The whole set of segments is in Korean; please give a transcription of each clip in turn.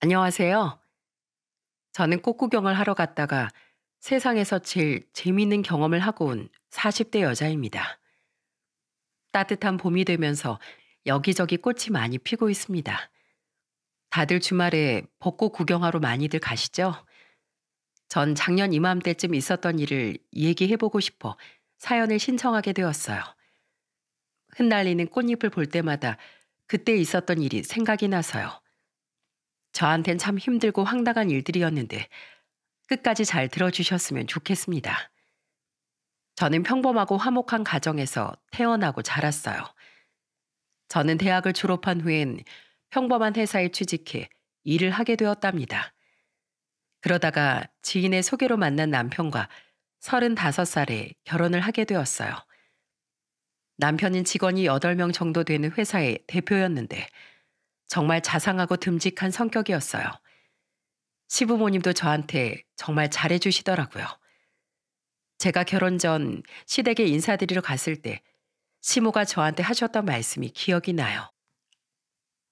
안녕하세요. 저는 꽃구경을 하러 갔다가 세상에서 제일 재미있는 경험을 하고 온 40대 여자입니다. 따뜻한 봄이 되면서 여기저기 꽃이 많이 피고 있습니다. 다들 주말에 벚꽃 구경하러 많이들 가시죠? 전 작년 이맘때쯤 있었던 일을 얘기해보고 싶어 사연을 신청하게 되었어요. 흩날리는 꽃잎을 볼 때마다 그때 있었던 일이 생각이 나서요. 저한텐 참 힘들고 황당한 일들이었는데 끝까지 잘 들어주셨으면 좋겠습니다. 저는 평범하고 화목한 가정에서 태어나고 자랐어요. 저는 대학을 졸업한 후엔 평범한 회사에 취직해 일을 하게 되었답니다. 그러다가 지인의 소개로 만난 남편과 35살에 결혼을 하게 되었어요. 남편인 직원이 8명 정도 되는 회사의 대표였는데 정말 자상하고 듬직한 성격이었어요. 시부모님도 저한테 정말 잘해주시더라고요. 제가 결혼 전 시댁에 인사드리러 갔을 때 시모가 저한테 하셨던 말씀이 기억이 나요.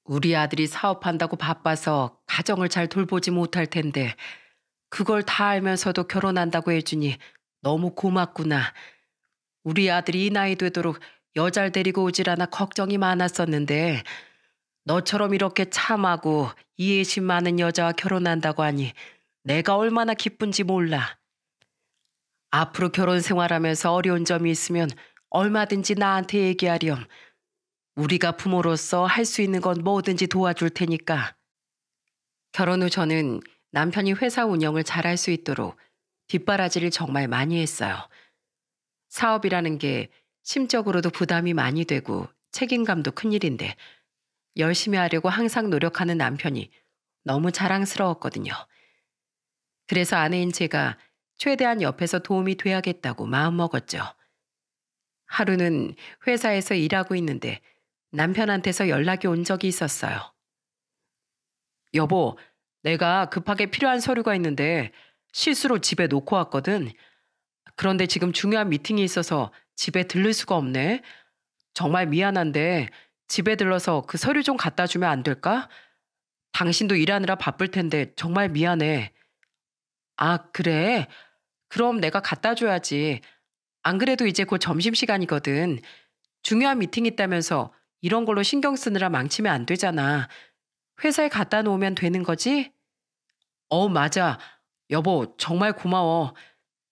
우리 아들이 사업한다고 바빠서 가정을 잘 돌보지 못할 텐데 그걸 다 알면서도 결혼한다고 해주니 너무 고맙구나. 우리 아들이 이 나이 되도록 여자를 데리고 오질 않아 걱정이 많았었는데 너처럼 이렇게 참하고 이해심 많은 여자와 결혼한다고 하니 내가 얼마나 기쁜지 몰라. 앞으로 결혼 생활하면서 어려운 점이 있으면 얼마든지 나한테 얘기하렴. 우리가 부모로서 할 수 있는 건 뭐든지 도와줄 테니까. 결혼 후 저는 남편이 회사 운영을 잘할 수 있도록 뒷바라지를 정말 많이 했어요. 사업이라는 게 심적으로도 부담이 많이 되고 책임감도 큰 일인데 열심히 하려고 항상 노력하는 남편이 너무 자랑스러웠거든요. 그래서 아내인 제가 최대한 옆에서 도움이 돼야겠다고 마음먹었죠. 하루는 회사에서 일하고 있는데 남편한테서 연락이 온 적이 있었어요. 여보, 내가 급하게 필요한 서류가 있는데 실수로 집에 놓고 왔거든. 그런데 지금 중요한 미팅이 있어서 집에 들를 수가 없네. 정말 미안한데 집에 들러서 그 서류 좀 갖다 주면 안 될까? 당신도 일하느라 바쁠 텐데 정말 미안해. 아, 그래? 그럼 내가 갖다 줘야지. 안 그래도 이제 곧 점심시간이거든. 중요한 미팅 있다면서 이런 걸로 신경 쓰느라 망치면 안 되잖아. 회사에 갖다 놓으면 되는 거지? 어, 맞아. 여보, 정말 고마워.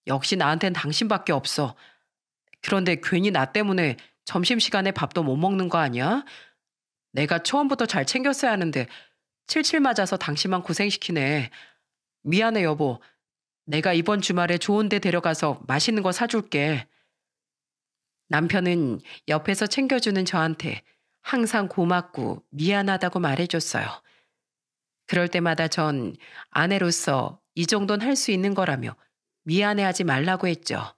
역시 나한텐 당신밖에 없어. 그런데 괜히 나 때문에 점심시간에 밥도 못 먹는 거 아니야? 내가 처음부터 잘 챙겼어야 하는데 칠칠 맞아서 당신만 고생시키네. 미안해 여보. 내가 이번 주말에 좋은 데 데려가서 맛있는 거 사줄게. 남편은 옆에서 챙겨주는 저한테 항상 고맙고 미안하다고 말해줬어요. 그럴 때마다 전 아내로서 이 정도는 할 수 있는 거라며 미안해하지 말라고 했죠.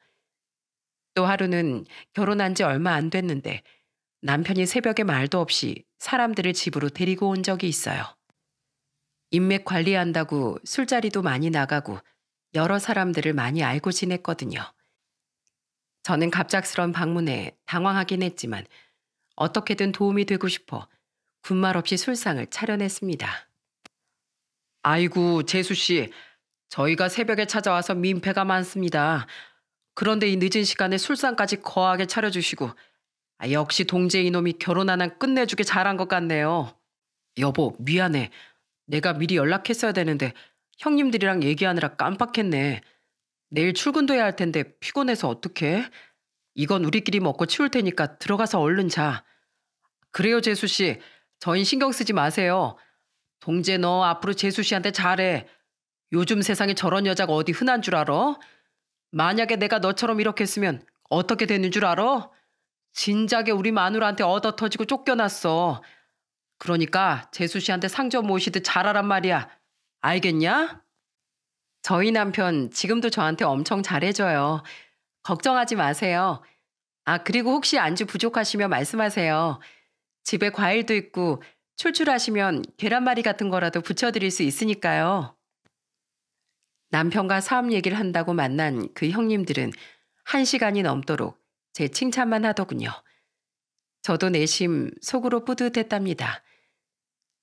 또 하루는 결혼한 지 얼마 안 됐는데 남편이 새벽에 말도 없이 사람들을 집으로 데리고 온 적이 있어요. 인맥 관리한다고 술자리도 많이 나가고 여러 사람들을 많이 알고 지냈거든요. 저는 갑작스런 방문에 당황하긴 했지만 어떻게든 도움이 되고 싶어 군말 없이 술상을 차려냈습니다. 아이고, 재수 씨. 저희가 새벽에 찾아와서 민폐가 많습니다. 그런데 이 늦은 시간에 술상까지 거하게 차려주시고 아, 역시 동재 이놈이 결혼 하는 끝내주게 잘한 것 같네요. 여보 미안해. 내가 미리 연락했어야 되는데 형님들이랑 얘기하느라 깜빡했네. 내일 출근도 해야 할 텐데 피곤해서 어떡해? 이건 우리끼리 먹고 치울 테니까 들어가서 얼른 자. 그래요 재수 씨. 저희 신경 쓰지 마세요. 동재 너 앞으로 재수 씨한테 잘해. 요즘 세상에 저런 여자가 어디 흔한 줄 알아? 만약에 내가 너처럼 이렇게 했으면 어떻게 되는 줄 알아? 진작에 우리 마누라한테 얻어 터지고 쫓겨났어. 그러니까 재수 씨한테 상점 모시듯 잘하란 말이야. 알겠냐? 저희 남편 지금도 저한테 엄청 잘해줘요. 걱정하지 마세요. 아, 그리고 혹시 안주 부족하시면 말씀하세요. 집에 과일도 있고 출출하시면 계란말이 같은 거라도 부쳐드릴 수 있으니까요. 남편과 사업 얘기를 한다고 만난 그 형님들은 한 시간이 넘도록 제 칭찬만 하더군요. 저도 내심 속으로 뿌듯했답니다.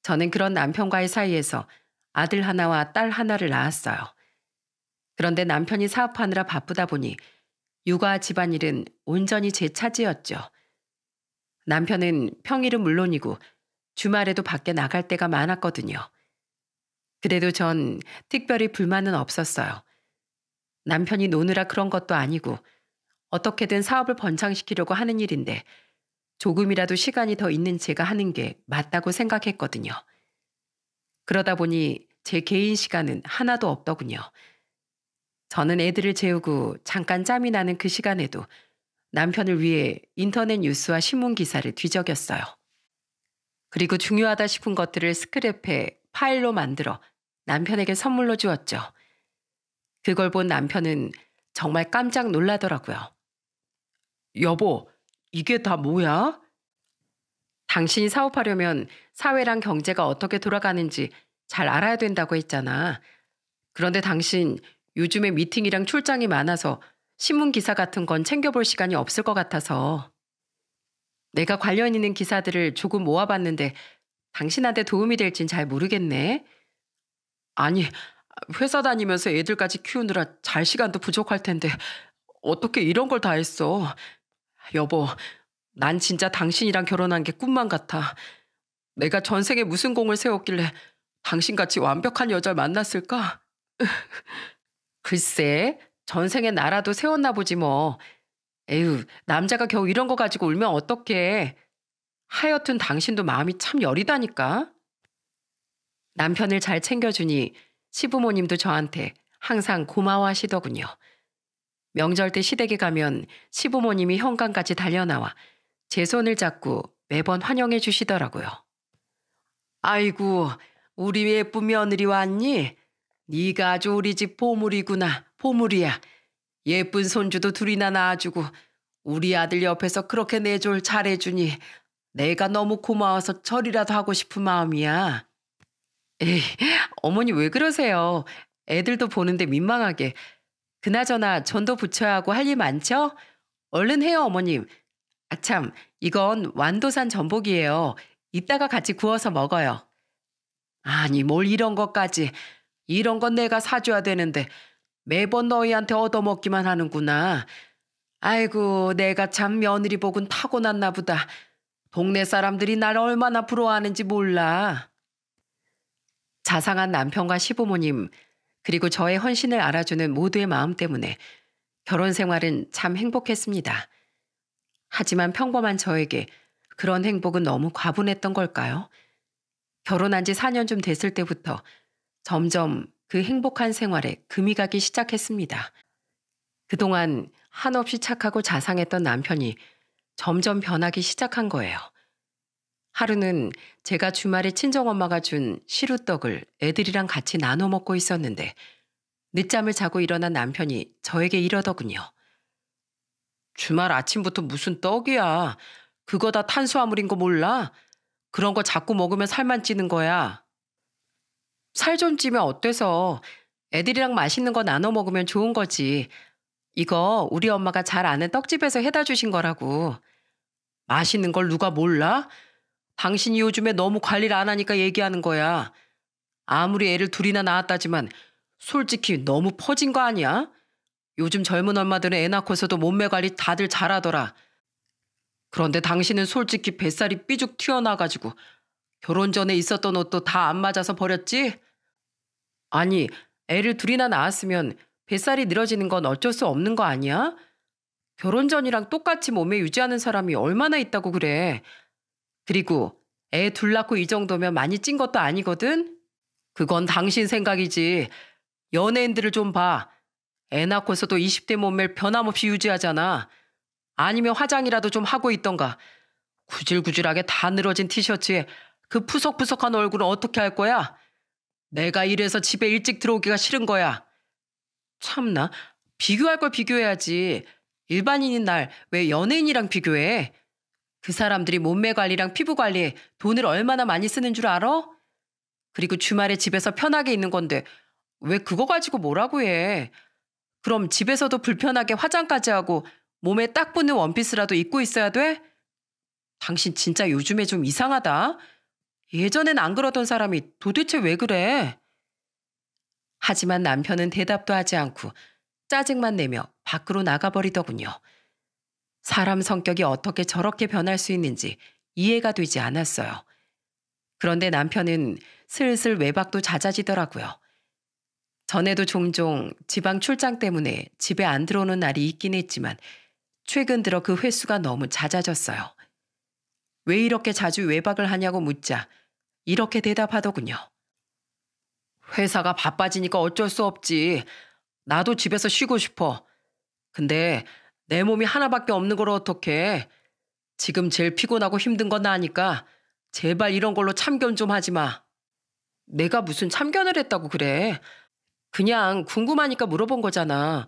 저는 그런 남편과의 사이에서 아들 하나와 딸 하나를 낳았어요. 그런데 남편이 사업하느라 바쁘다 보니 육아 집안일은 온전히 제 차지였죠. 남편은 평일은 물론이고 주말에도 밖에 나갈 때가 많았거든요. 그래도 전 특별히 불만은 없었어요. 남편이 노느라 그런 것도 아니고 어떻게든 사업을 번창시키려고 하는 일인데 조금이라도 시간이 더 있는 제가 하는 게 맞다고 생각했거든요. 그러다 보니 제 개인 시간은 하나도 없더군요. 저는 애들을 재우고 잠깐 짬이 나는 그 시간에도 남편을 위해 인터넷 뉴스와 신문 기사를 뒤적였어요. 그리고 중요하다 싶은 것들을 스크랩해 파일로 만들어 남편에게 선물로 주었죠. 그걸 본 남편은 정말 깜짝 놀라더라고요. 여보, 이게 다 뭐야? 당신이 사업하려면 사회랑 경제가 어떻게 돌아가는지 잘 알아야 된다고 했잖아. 그런데 당신 요즘에 미팅이랑 출장이 많아서 신문 기사 같은 건 챙겨볼 시간이 없을 것 같아서. 내가 관련 있는 기사들을 조금 모아봤는데 당신한테 도움이 될진 잘 모르겠네. 아니, 회사 다니면서 애들까지 키우느라 잘 시간도 부족할 텐데 어떻게 이런 걸 다 했어? 여보, 난 진짜 당신이랑 결혼한 게 꿈만 같아. 내가 전생에 무슨 공을 세웠길래 당신같이 완벽한 여자를 만났을까? 글쎄, 전생에 나라도 세웠나 보지 뭐. 에휴, 남자가 겨우 이런 거 가지고 울면 어떡해. 하여튼 당신도 마음이 참 여리다니까. 남편을 잘 챙겨주니 시부모님도 저한테 항상 고마워하시더군요. 명절 때 시댁에 가면 시부모님이 현관까지 달려나와 제 손을 잡고 매번 환영해 주시더라고요. 아이고, 우리 예쁜 며느리 왔니? 네가 아주 우리 집 보물이구나, 보물이야. 예쁜 손주도 둘이나 낳아주고 우리 아들 옆에서 그렇게 내줄 잘해주니 내가 너무 고마워서 절이라도 하고 싶은 마음이야. 에이, 어머니 왜 그러세요? 애들도 보는데 민망하게. 그나저나 전도 붙여야 하고 할 일 많죠? 얼른 해요, 어머님. 아참, 이건 완도산 전복이에요. 이따가 같이 구워서 먹어요. 아니, 뭘 이런 것까지. 이런 건 내가 사줘야 되는데 매번 너희한테 얻어먹기만 하는구나. 아이고, 내가 참 며느리 복은 타고났나 보다. 동네 사람들이 날 얼마나 부러워하는지 몰라. 자상한 남편과 시부모님, 그리고 저의 헌신을 알아주는 모두의 마음 때문에 결혼 생활은 참 행복했습니다. 하지만 평범한 저에게 그런 행복은 너무 과분했던 걸까요? 결혼한 지 4년쯤 됐을 때부터 점점 그 행복한 생활에 금이 가기 시작했습니다. 그동안 한없이 착하고 자상했던 남편이 점점 변하기 시작한 거예요. 하루는 제가 주말에 친정엄마가 준 시루떡을 애들이랑 같이 나눠 먹고 있었는데 늦잠을 자고 일어난 남편이 저에게 이러더군요. 주말 아침부터 무슨 떡이야. 그거 다 탄수화물인 거 몰라? 그런 거 자꾸 먹으면 살만 찌는 거야. 살 좀 찌면 어때서 애들이랑 맛있는 거 나눠 먹으면 좋은 거지. 이거 우리 엄마가 잘 아는 떡집에서 해다 주신 거라고. 맛있는 걸 누가 몰라? 당신이 요즘에 너무 관리를 안 하니까 얘기하는 거야. 아무리 애를 둘이나 낳았다지만 솔직히 너무 퍼진 거 아니야? 요즘 젊은 엄마들은 애 낳고서도 몸매 관리 다들 잘하더라. 그런데 당신은 솔직히 뱃살이 삐죽 튀어나가지고 결혼 전에 있었던 옷도 다 안 맞아서 버렸지? 아니, 애를 둘이나 낳았으면 뱃살이 늘어지는 건 어쩔 수 없는 거 아니야? 결혼 전이랑 똑같이 몸에 유지하는 사람이 얼마나 있다고 그래. 그리고 애 둘 낳고 이 정도면 많이 찐 것도 아니거든? 그건 당신 생각이지. 연예인들을 좀 봐. 애 낳고서도 20대 몸매를 변함없이 유지하잖아. 아니면 화장이라도 좀 하고 있던가. 구질구질하게 다 늘어진 티셔츠에 그 푸석푸석한 얼굴은 어떻게 할 거야? 내가 이래서 집에 일찍 들어오기가 싫은 거야. 참나, 비교할 걸 비교해야지. 일반인인 날 왜 연예인이랑 비교해? 그 사람들이 몸매 관리랑 피부 관리에 돈을 얼마나 많이 쓰는 줄 알아? 그리고 주말에 집에서 편하게 있는 건데 왜 그거 가지고 뭐라고 해? 그럼 집에서도 불편하게 화장까지 하고 몸에 딱 붙는 원피스라도 입고 있어야 돼? 당신 진짜 요즘에 좀 이상하다. 예전엔 안 그러던 사람이 도대체 왜 그래? 하지만 남편은 대답도 하지 않고 짜증만 내며 밖으로 나가버리더군요. 사람 성격이 어떻게 저렇게 변할 수 있는지 이해가 되지 않았어요. 그런데 남편은 슬슬 외박도 잦아지더라고요. 전에도 종종 지방 출장 때문에 집에 안 들어오는 날이 있긴 했지만 최근 들어 그 횟수가 너무 잦아졌어요. 왜 이렇게 자주 외박을 하냐고 묻자 이렇게 대답하더군요. 회사가 바빠지니까 어쩔 수 없지. 나도 집에서 쉬고 싶어. 근데 내 몸이 하나밖에 없는 걸 어떻게 해. 지금 제일 피곤하고 힘든 건 나니까 제발 이런 걸로 참견 좀 하지 마. 내가 무슨 참견을 했다고 그래. 그냥 궁금하니까 물어본 거잖아.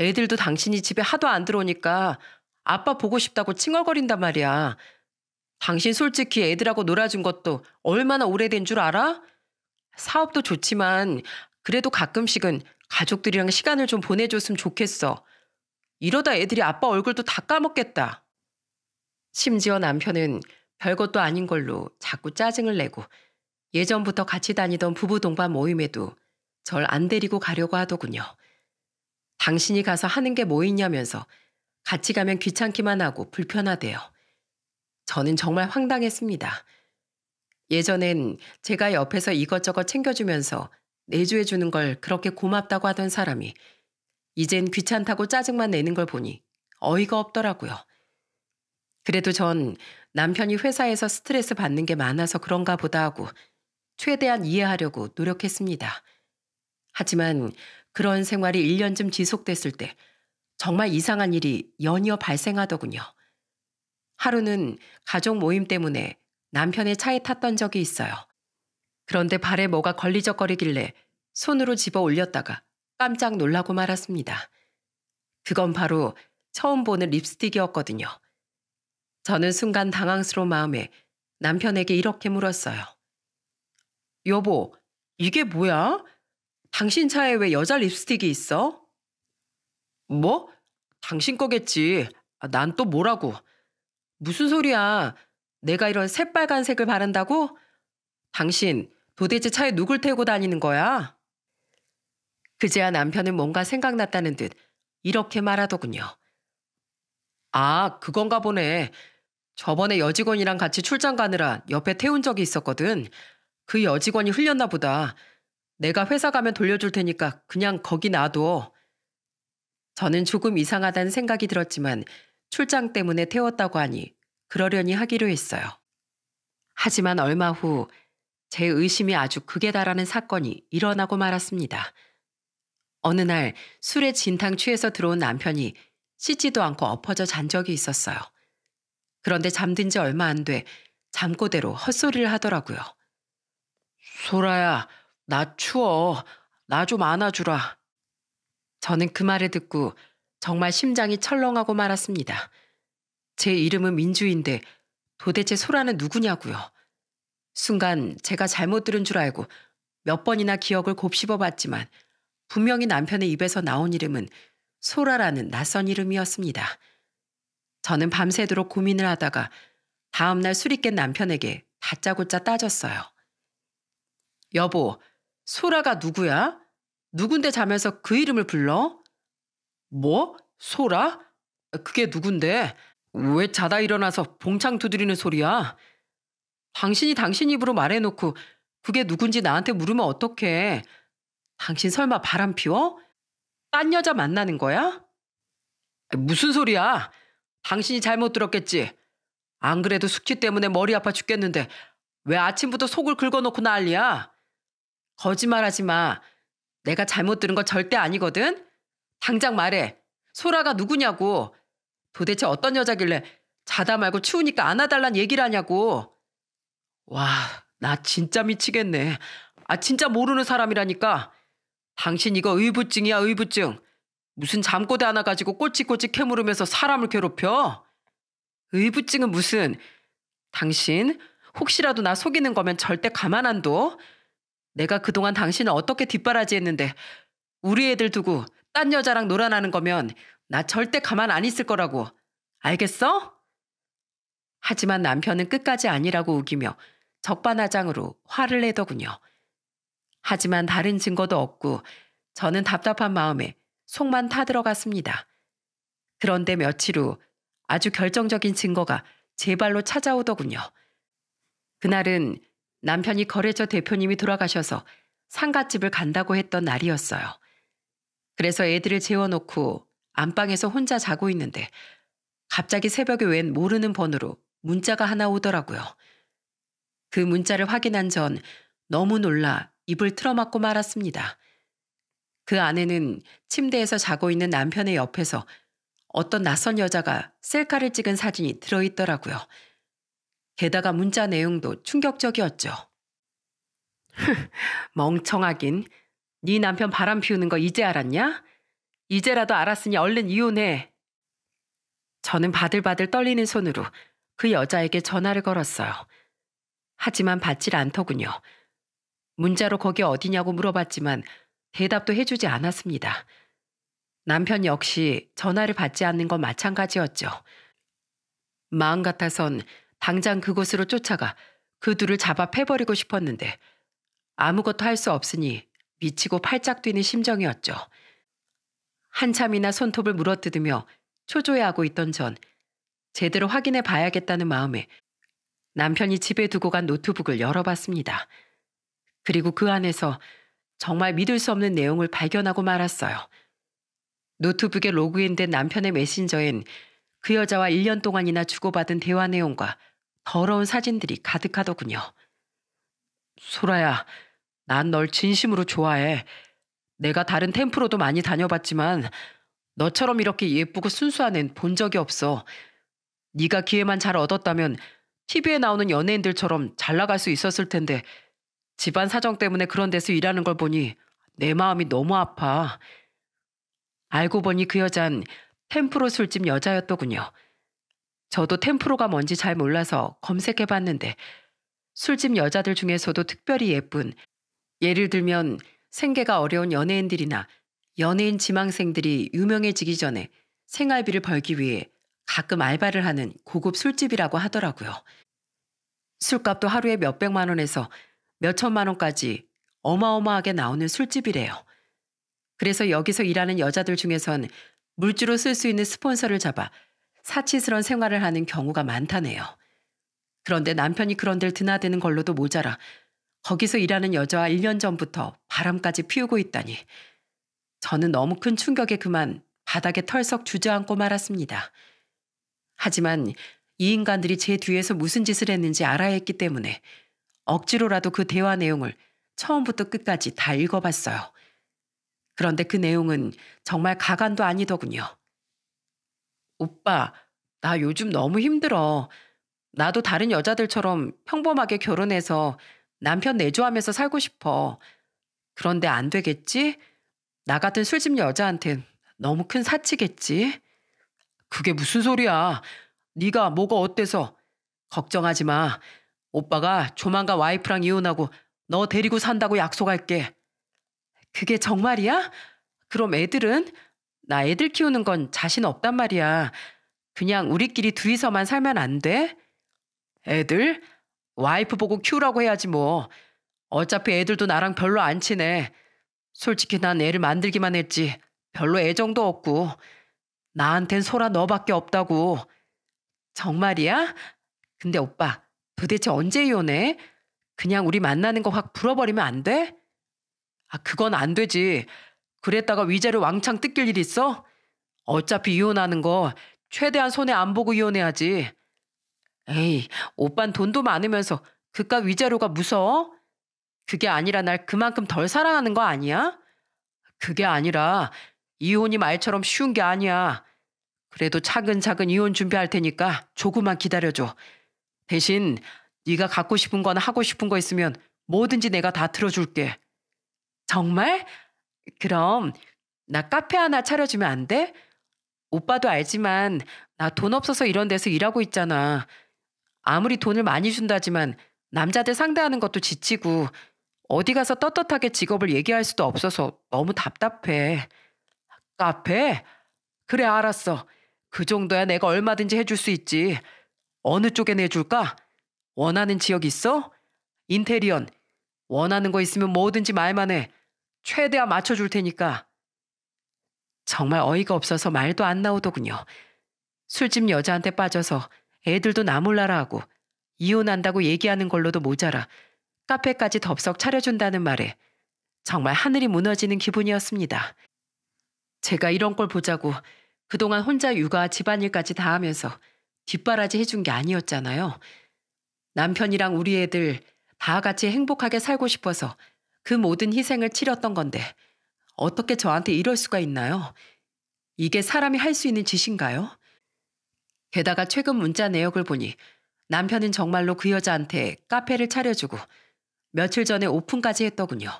애들도 당신이 집에 하도 안 들어오니까 아빠 보고 싶다고 칭얼거린단 말이야. 당신 솔직히 애들하고 놀아준 것도 얼마나 오래된 줄 알아? 사업도 좋지만 그래도 가끔씩은 가족들이랑 시간을 좀 보내줬으면 좋겠어. 이러다 애들이 아빠 얼굴도 다 까먹겠다. 심지어 남편은 별것도 아닌 걸로 자꾸 짜증을 내고 예전부터 같이 다니던 부부 동반 모임에도 절 안 데리고 가려고 하더군요. 당신이 가서 하는 게 뭐 있냐면서 같이 가면 귀찮기만 하고 불편하대요. 저는 정말 황당했습니다. 예전엔 제가 옆에서 이것저것 챙겨주면서 내조해주는 걸 그렇게 고맙다고 하던 사람이 이젠 귀찮다고 짜증만 내는 걸 보니 어이가 없더라고요. 그래도 전 남편이 회사에서 스트레스 받는 게 많아서 그런가 보다 하고 최대한 이해하려고 노력했습니다. 하지만 그런 생활이 1년쯤 지속됐을 때 정말 이상한 일이 연이어 발생하더군요. 하루는 가족 모임 때문에 남편의 차에 탔던 적이 있어요. 그런데 발에 뭐가 걸리적거리길래 손으로 집어 올렸다가 깜짝 놀라고 말았습니다. 그건 바로 처음 보는 립스틱이었거든요. 저는 순간 당황스러운 마음에 남편에게 이렇게 물었어요. 여보, 이게 뭐야? 당신 차에 왜 여자 립스틱이 있어? 뭐? 당신 거겠지. 아, 난또 뭐라고. 무슨 소리야. 내가 이런 새빨간색을 바른다고? 당신 도대체 차에 누굴 태우고 다니는 거야? 그제야 남편은 뭔가 생각났다는 듯 이렇게 말하더군요. 아, 그건가 보네. 저번에 여직원이랑 같이 출장 가느라 옆에 태운 적이 있었거든. 그 여직원이 흘렸나 보다. 내가 회사 가면 돌려줄 테니까 그냥 거기 놔둬. 저는 조금 이상하다는 생각이 들었지만 출장 때문에 태웠다고 하니 그러려니 하기로 했어요. 하지만 얼마 후 제 의심이 아주 극에 달하는 사건이 일어나고 말았습니다. 어느 날 술에 진탕 취해서 들어온 남편이 씻지도 않고 엎어져 잔 적이 있었어요. 그런데 잠든 지 얼마 안 돼 잠꼬대로 헛소리를 하더라고요. 소라야, 나 추워. 나 좀 안아주라. 저는 그 말을 듣고 정말 심장이 철렁하고 말았습니다. 제 이름은 민주인데 도대체 소라는 누구냐고요. 순간 제가 잘못 들은 줄 알고 몇 번이나 기억을 곱씹어 봤지만 분명히 남편의 입에서 나온 이름은 소라라는 낯선 이름이었습니다. 저는 밤새도록 고민을 하다가 다음날 술이 깬 남편에게 다짜고짜 따졌어요. 여보, 소라가 누구야? 누군데 자면서 그 이름을 불러? 뭐? 소라? 그게 누군데? 왜 자다 일어나서 봉창 두드리는 소리야? 당신이 당신 입으로 말해놓고 그게 누군지 나한테 물으면 어떡해. 당신 설마 바람 피워? 딴 여자 만나는 거야? 무슨 소리야? 당신이 잘못 들었겠지. 안 그래도 숙취 때문에 머리 아파 죽겠는데 왜 아침부터 속을 긁어놓고 난리야? 거짓말하지 마. 내가 잘못 들은 거 절대 아니거든. 당장 말해. 소라가 누구냐고. 도대체 어떤 여자길래 자다 말고 추우니까 안아달란 얘기를 하냐고. 와, 나 진짜 미치겠네. 아, 진짜 모르는 사람이라니까. 당신 이거 의부증이야 의부증. 무슨 잠꼬대 하나 가지고 꼬치꼬치 캐물으면서 사람을 괴롭혀? 의부증은 무슨 당신 혹시라도 나 속이는 거면 절대 가만 안 둬. 내가 그동안 당신을 어떻게 뒷바라지했는데 우리 애들 두고 딴 여자랑 놀아나는 거면 나 절대 가만 안 있을 거라고. 알겠어? 하지만 남편은 끝까지 아니라고 우기며 적반하장으로 화를 내더군요. 하지만 다른 증거도 없고 저는 답답한 마음에 속만 타들어갔습니다. 그런데 며칠 후 아주 결정적인 증거가 제 발로 찾아오더군요. 그날은 남편이 거래처 대표님이 돌아가셔서 상갓집을 간다고 했던 날이었어요. 그래서 애들을 재워놓고 안방에서 혼자 자고 있는데 갑자기 새벽에 웬 모르는 번호로 문자가 하나 오더라고요. 그 문자를 확인한 전 너무 놀라 입을 틀어막고 말았습니다. 그 아내는 침대에서 자고 있는 남편의 옆에서 어떤 낯선 여자가 셀카를 찍은 사진이 들어있더라고요. 게다가 문자 내용도 충격적이었죠. 멍청하긴. 네 남편 바람 피우는 거 이제 알았냐? 이제라도 알았으니 얼른 이혼해. 저는 바들바들 떨리는 손으로 그 여자에게 전화를 걸었어요. 하지만 받질 않더군요. 문자로 거기 어디냐고 물어봤지만 대답도 해주지 않았습니다. 남편 역시 전화를 받지 않는 건 마찬가지였죠. 마음 같아선 당장 그곳으로 쫓아가 그 둘을 잡아 패버리고 싶었는데 아무것도 할 수 없으니 미치고 팔짝 뛰는 심정이었죠. 한참이나 손톱을 물어뜯으며 초조해하고 있던 전 제대로 확인해 봐야겠다는 마음에 남편이 집에 두고 간 노트북을 열어봤습니다. 그리고 그 안에서 정말 믿을 수 없는 내용을 발견하고 말았어요. 노트북에 로그인된 남편의 메신저엔 그 여자와 1년 동안이나 주고받은 대화 내용과 더러운 사진들이 가득하더군요. 소라야, 난 널 진심으로 좋아해. 내가 다른 템프로도 많이 다녀봤지만 너처럼 이렇게 예쁘고 순수한 앤 본 적이 없어. 네가 기회만 잘 얻었다면 TV에 나오는 연예인들처럼 잘 나갈 수 있었을 텐데 집안 사정 때문에 그런 데서 일하는 걸 보니 내 마음이 너무 아파. 알고 보니 그 여잔 템프로 술집 여자였더군요. 저도 템프로가 뭔지 잘 몰라서 검색해 봤는데 술집 여자들 중에서도 특별히 예쁜 예를 들면 생계가 어려운 연예인들이나 연예인 지망생들이 유명해지기 전에 생활비를 벌기 위해 가끔 알바를 하는 고급 술집이라고 하더라고요. 술값도 하루에 몇백만 원에서 몇천만 원까지 어마어마하게 나오는 술집이래요. 그래서 여기서 일하는 여자들 중에선 물주로 쓸 수 있는 스폰서를 잡아 사치스런 생활을 하는 경우가 많다네요. 그런데 남편이 그런 데를 드나드는 걸로도 모자라 거기서 일하는 여자와 1년 전부터 바람까지 피우고 있다니 저는 너무 큰 충격에 그만 바닥에 털썩 주저앉고 말았습니다. 하지만 이 인간들이 제 뒤에서 무슨 짓을 했는지 알아야 했기 때문에 억지로라도 그 대화 내용을 처음부터 끝까지 다 읽어봤어요. 그런데 그 내용은 정말 가관도 아니더군요. 오빠, 나 요즘 너무 힘들어. 나도 다른 여자들처럼 평범하게 결혼해서 남편 내조하면서 살고 싶어. 그런데 안 되겠지? 나 같은 술집 여자한텐 너무 큰 사치겠지? 그게 무슨 소리야? 네가 뭐가 어때서? 걱정하지 마. 오빠가 조만간 와이프랑 이혼하고 너 데리고 산다고 약속할게. 그게 정말이야? 그럼 애들은? 나 애들 키우는 건 자신 없단 말이야. 그냥 우리끼리 둘이서만 살면 안 돼? 애들? 와이프 보고 키우라고 해야지 뭐. 어차피 애들도 나랑 별로 안 친해. 솔직히 난 애를 만들기만 했지. 별로 애정도 없고. 나한텐 소라 너밖에 없다고. 정말이야? 근데 오빠, 도대체 언제 이혼해? 그냥 우리 만나는 거 확 불어버리면 안 돼? 아, 그건 안 되지. 그랬다가 위자료 왕창 뜯길 일 있어? 어차피 이혼하는 거 최대한 손해 안 보고 이혼해야지. 에이, 오빤 돈도 많으면서 그깟 위자료가 무서워? 그게 아니라 날 그만큼 덜 사랑하는 거 아니야? 그게 아니라 이혼이 말처럼 쉬운 게 아니야. 그래도 차근차근 이혼 준비할 테니까 조금만 기다려줘. 대신 네가 갖고 싶은 거나 하고 싶은 거 있으면 뭐든지 내가 다 틀어줄게. 정말? 그럼 나 카페 하나 차려주면 안 돼? 오빠도 알지만 나 돈 없어서 이런 데서 일하고 있잖아. 아무리 돈을 많이 준다지만 남자들 상대하는 것도 지치고 어디 가서 떳떳하게 직업을 얘기할 수도 없어서 너무 답답해. 카페? 그래 알았어. 그 정도야 내가 얼마든지 해줄 수 있지. 어느 쪽에 내줄까? 원하는 지역 있어? 인테리언. 원하는 거 있으면 뭐든지 말만 해. 최대한 맞춰줄 테니까. 정말 어이가 없어서 말도 안 나오더군요. 술집 여자한테 빠져서 애들도 나 몰라라 하고 이혼한다고 얘기하는 걸로도 모자라 카페까지 덥석 차려준다는 말에 정말 하늘이 무너지는 기분이었습니다. 제가 이런 걸 보자고 그동안 혼자 육아 집안일까지 다 하면서 뒷바라지 해준 게 아니었잖아요. 남편이랑 우리 애들 다 같이 행복하게 살고 싶어서 그 모든 희생을 치렀던 건데 어떻게 저한테 이럴 수가 있나요? 이게 사람이 할 수 있는 짓인가요? 게다가 최근 문자 내역을 보니 남편은 정말로 그 여자한테 카페를 차려주고 며칠 전에 오픈까지 했더군요.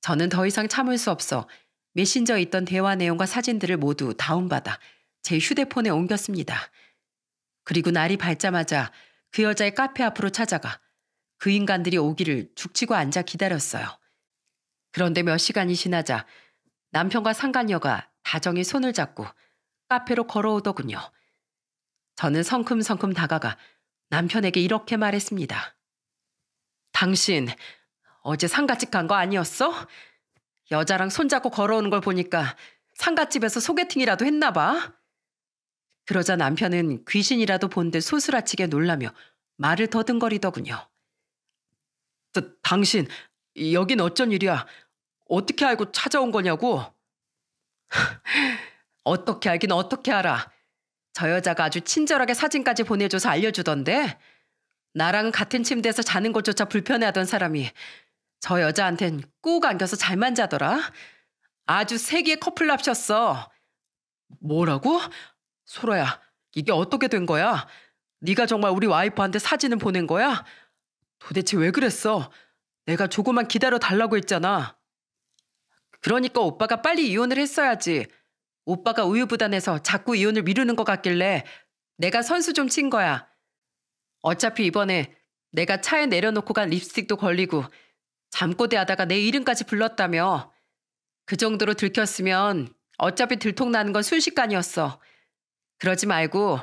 저는 더 이상 참을 수 없어 메신저에 있던 대화 내용과 사진들을 모두 다운받아 제 휴대폰에 옮겼습니다. 그리고 날이 밝자마자 그 여자의 카페 앞으로 찾아가 그 인간들이 오기를 죽치고 앉아 기다렸어요. 그런데 몇 시간이 지나자 남편과 상간녀가 다정히 손을 잡고 카페로 걸어오더군요. 저는 성큼성큼 다가가 남편에게 이렇게 말했습니다. 당신 어제 상가집 간 거 아니었어? 여자랑 손잡고 걸어오는 걸 보니까 상가집에서 소개팅이라도 했나 봐. 그러자 남편은 귀신이라도 본 듯 소스라치게 놀라며 말을 더듬거리더군요. 당신, 여긴 어쩐 일이야? 어떻게 알고 찾아온 거냐고? 어떻게 알긴 어떻게 알아? 저 여자가 아주 친절하게 사진까지 보내줘서 알려주던데? 나랑 같은 침대에서 자는 것조차 불편해하던 사람이 저 여자한텐 꾹 안겨서 잘만 자더라? 아주 세기의 커플 납셨어. 뭐라고? 소라야, 이게 어떻게 된 거야? 네가 정말 우리 와이프한테 사진을 보낸 거야? 도대체 왜 그랬어? 내가 조금만 기다려 달라고 했잖아. 그러니까 오빠가 빨리 이혼을 했어야지. 오빠가 우유부단해서 자꾸 이혼을 미루는 것 같길래 내가 선수 좀 친 거야. 어차피 이번에 내가 차에 내려놓고 간 립스틱도 걸리고 잠꼬대 하다가 내 이름까지 불렀다며. 그 정도로 들켰으면 어차피 들통나는 건 순식간이었어. 그러지 말고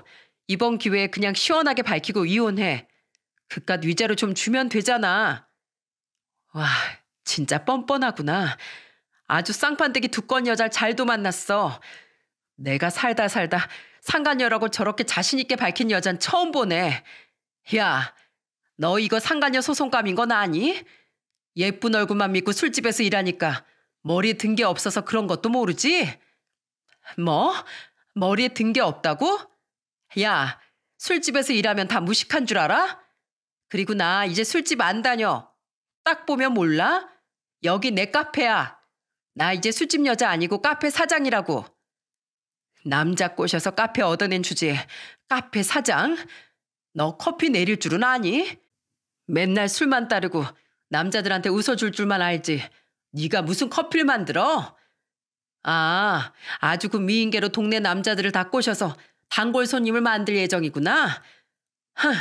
이번 기회에 그냥 시원하게 밝히고 이혼해. 그깟 위자료 좀 주면 되잖아. 와, 진짜 뻔뻔하구나. 아주 쌍판대기 두꺼운 여자를 잘도 만났어. 내가 살다 살다 상간녀라고 저렇게 자신있게 밝힌 여잔 처음 보네. 야, 너 이거 상간녀 소송감인 건 아니? 예쁜 얼굴만 믿고 술집에서 일하니까 머리에 든게 없어서 그런 것도 모르지? 뭐? 머리에 든 게 없다고? 야, 술집에서 일하면 다 무식한 줄 알아? 그리고 나 이제 술집 안 다녀. 딱 보면 몰라? 여기 내 카페야. 나 이제 술집 여자 아니고 카페 사장이라고. 남자 꼬셔서 카페 얻어낸 주제. 카페 사장? 너 커피 내릴 줄은 아니? 맨날 술만 따르고 남자들한테 웃어줄 줄만 알지. 네가 무슨 커피를 만들어? 아, 아주 그 미인계로 동네 남자들을 다 꼬셔서 단골 손님을 만들 예정이구나. 흥,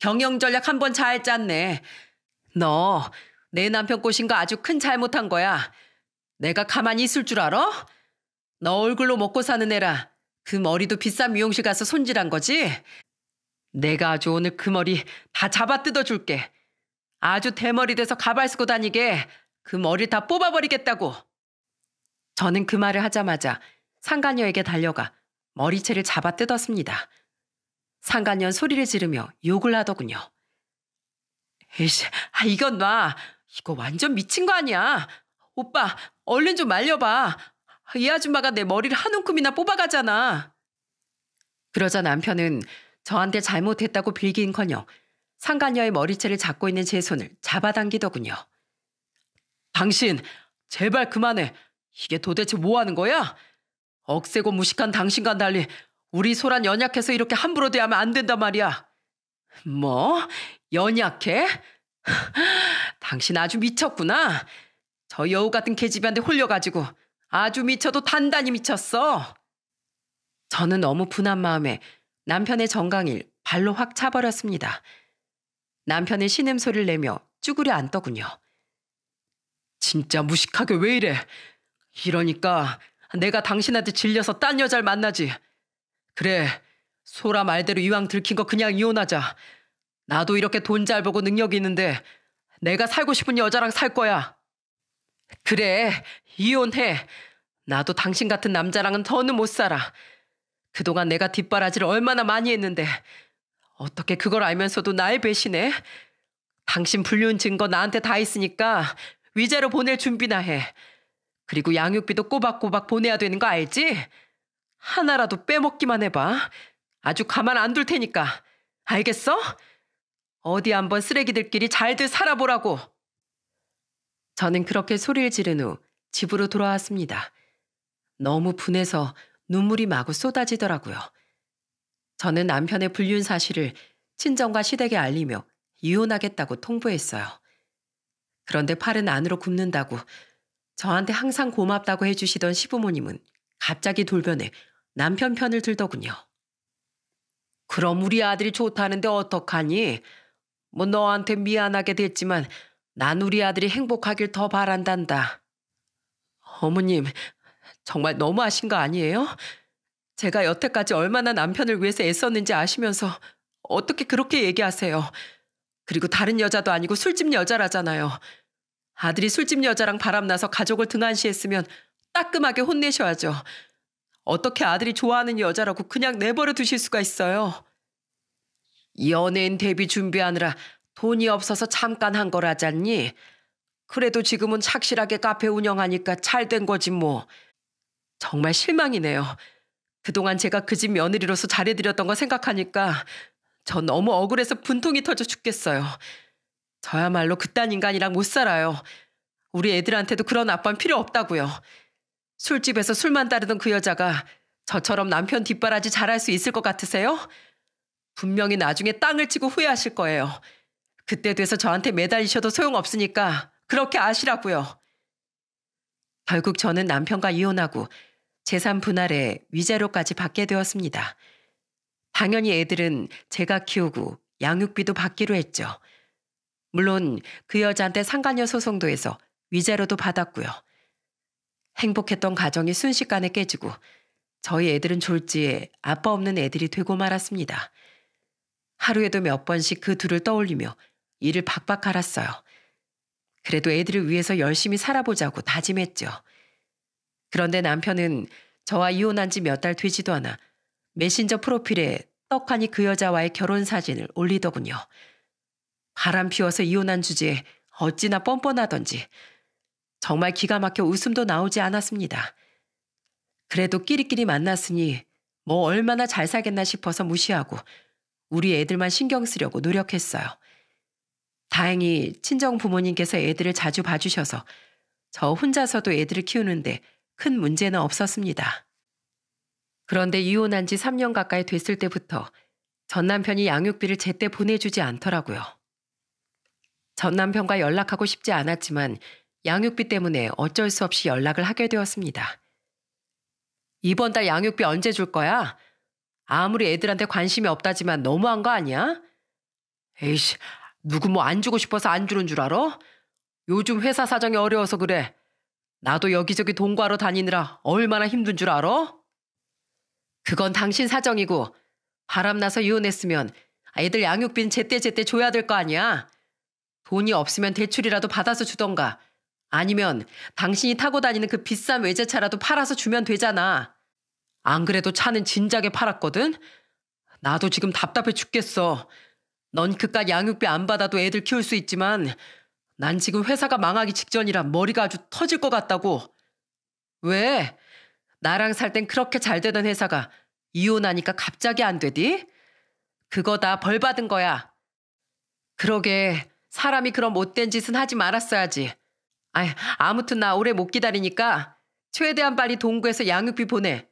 경영 전략 한번 잘 짰네. 너, 내 남편 꼬신 거 아주 큰 잘못한 거야. 내가 가만히 있을 줄 알아? 너 얼굴로 먹고 사는 애라 그 머리도 비싼 미용실 가서 손질한 거지? 내가 아주 오늘 그 머리 다 잡아 뜯어줄게. 아주 대머리 돼서 가발 쓰고 다니게 그 머리 다 뽑아버리겠다고. 저는 그 말을 하자마자 상간녀에게 달려가 머리채를 잡아 뜯었습니다. 상간녀 소리를 지르며 욕을 하더군요. 에이씨, 아, 이건 놔. 이거 완전 미친 거 아니야. 오빠, 얼른 좀 말려봐. 이 아줌마가 내 머리를 한 움큼이나 뽑아가잖아. 그러자 남편은 저한테 잘못했다고 빌긴커녕 상간녀의 머리채를 잡고 있는 제 손을 잡아당기더군요. 당신 제발 그만해. 이게 도대체 뭐 하는 거야? 억세고 무식한 당신과 달리 우리 소란 연약해서 이렇게 함부로 대하면 안 된단 말이야. 뭐? 연약해? 당신 아주 미쳤구나. 저 여우 같은 계집애한테 홀려가지고 아주 미쳐도 단단히 미쳤어. 저는 너무 분한 마음에 남편의 정강일 발로 확 차버렸습니다. 남편의 신음소리를 내며 쭈그려 앉더군요. 진짜 무식하게 왜 이래? 이러니까 내가 당신한테 질려서 딴 여자를 만나지. 그래, 소라 말대로 이왕 들킨 거 그냥 이혼하자. 나도 이렇게 돈 잘보고 능력이 있는데 내가 살고 싶은 여자랑 살 거야. 그래, 이혼해. 나도 당신 같은 남자랑은 더는 못 살아. 그동안 내가 뒷바라지를 얼마나 많이 했는데 어떻게 그걸 알면서도 날 배신해? 당신 불륜 증거 나한테 다 있으니까 위자료 보낼 준비나 해. 그리고 양육비도 꼬박꼬박 보내야 되는 거 알지? 하나라도 빼먹기만 해봐. 아주 가만 안 둘 테니까. 알겠어? 어디 한번 쓰레기들끼리 잘들 살아보라고. 저는 그렇게 소리를 지른 후 집으로 돌아왔습니다. 너무 분해서 눈물이 마구 쏟아지더라고요. 저는 남편의 불륜 사실을 친정과 시댁에 알리며 이혼하겠다고 통보했어요. 그런데 팔은 안으로 굽는다고 저한테 항상 고맙다고 해주시던 시부모님은 갑자기 돌변해 남편 편을 들더군요. 그럼 우리 아들이 좋다는데 어떡하니? 뭐 너한테 미안하게 됐지만 난 우리 아들이 행복하길 더 바란단다. 어머님, 정말 너무하신 거 아니에요? 제가 여태까지 얼마나 남편을 위해서 애썼는지 아시면서 어떻게 그렇게 얘기하세요? 그리고 다른 여자도 아니고 술집 여자라잖아요. 아들이 술집 여자랑 바람나서 가족을 등한시했으면 따끔하게 혼내셔야죠. 어떻게 아들이 좋아하는 여자라고 그냥 내버려 두실 수가 있어요. 연예인 데뷔 준비하느라 돈이 없어서 잠깐 한 거라잖니. 그래도 지금은 착실하게 카페 운영하니까 잘 된 거지 뭐. 정말 실망이네요. 그동안 제가 그 집 며느리로서 잘해드렸던 거 생각하니까 전 너무 억울해서 분통이 터져 죽겠어요. 저야말로 그딴 인간이랑 못 살아요. 우리 애들한테도 그런 아빠는 필요 없다고요. 술집에서 술만 따르던 그 여자가 저처럼 남편 뒷바라지 잘할 수 있을 것 같으세요? 분명히 나중에 땅을 치고 후회하실 거예요. 그때 돼서 저한테 매달리셔도 소용없으니까 그렇게 아시라고요. 결국 저는 남편과 이혼하고 재산 분할에 위자료까지 받게 되었습니다. 당연히 애들은 제가 키우고 양육비도 받기로 했죠. 물론 그 여자한테 상간녀 소송도 해서 위자료도 받았고요. 행복했던 가정이 순식간에 깨지고 저희 애들은 졸지에 아빠 없는 애들이 되고 말았습니다. 하루에도 몇 번씩 그 둘을 떠올리며 이를 박박 갈았어요. 그래도 애들을 위해서 열심히 살아보자고 다짐했죠. 그런데 남편은 저와 이혼한 지 몇 달 되지도 않아 메신저 프로필에 떡하니 그 여자와의 결혼 사진을 올리더군요. 바람 피워서 이혼한 주제에 어찌나 뻔뻔하던지 정말 기가 막혀 웃음도 나오지 않았습니다. 그래도 끼리끼리 만났으니 뭐 얼마나 잘 살겠나 싶어서 무시하고 우리 애들만 신경 쓰려고 노력했어요. 다행히 친정 부모님께서 애들을 자주 봐주셔서 저 혼자서도 애들을 키우는데 큰 문제는 없었습니다. 그런데 이혼한 지 3년 가까이 됐을 때부터 전 남편이 양육비를 제때 보내주지 않더라고요. 전 남편과 연락하고 싶지 않았지만 양육비 때문에 어쩔 수 없이 연락을 하게 되었습니다. 이번 달 양육비 언제 줄 거야? 아무리 애들한테 관심이 없다지만 너무한 거 아니야? 에이씨, 누구 뭐 안 주고 싶어서 안 주는 줄 알아? 요즘 회사 사정이 어려워서 그래. 나도 여기저기 동거하러 다니느라 얼마나 힘든 줄 알아? 그건 당신 사정이고 바람나서 이혼했으면 애들 양육비는 제때제때 줘야 될 거 아니야. 돈이 없으면 대출이라도 받아서 주던가. 아니면 당신이 타고 다니는 그 비싼 외제차라도 팔아서 주면 되잖아. 안 그래도 차는 진작에 팔았거든? 나도 지금 답답해 죽겠어. 넌 그깟 양육비 안 받아도 애들 키울 수 있지만 난 지금 회사가 망하기 직전이라 머리가 아주 터질 것 같다고. 왜? 나랑 살 땐 그렇게 잘 되던 회사가 이혼하니까 갑자기 안 되디? 그거 다 벌 받은 거야. 그러게 사람이 그런 못된 짓은 하지 말았어야지. 아, 아무튼 나 오래 못 기다리니까 최대한 빨리 동구에서 양육비 보내.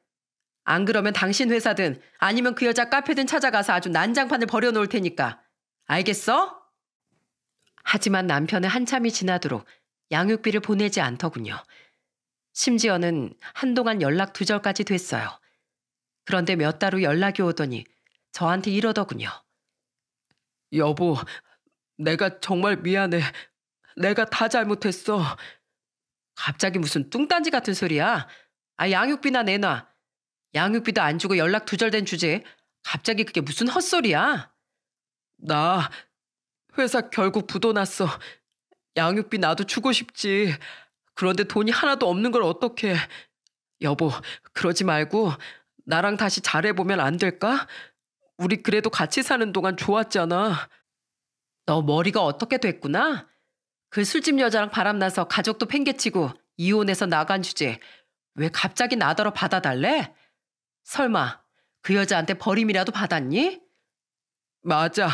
안 그러면 당신 회사든 아니면 그 여자 카페든 찾아가서 아주 난장판을 벌여놓을 테니까. 알겠어? 하지만 남편은 한참이 지나도록 양육비를 보내지 않더군요. 심지어는 한동안 연락 두절까지 됐어요. 그런데 몇 달 후 연락이 오더니 저한테 이러더군요. 여보, 내가 정말 미안해. 내가 다 잘못했어. 갑자기 무슨 뚱딴지 같은 소리야. 아 양육비나 내놔. 양육비도 안 주고 연락 두절된 주제에 갑자기 그게 무슨 헛소리야. 나 회사 결국 부도났어. 양육비 나도 주고 싶지. 그런데 돈이 하나도 없는 걸 어떡해. 여보, 그러지 말고 나랑 다시 잘해보면 안 될까? 우리 그래도 같이 사는 동안 좋았잖아. 너 머리가 어떻게 됐구나? 그 술집 여자랑 바람나서 가족도 팽개치고 이혼해서 나간 주제 왜 갑자기 나더러 받아달래? 설마 그 여자한테 버림이라도 받았니? 맞아.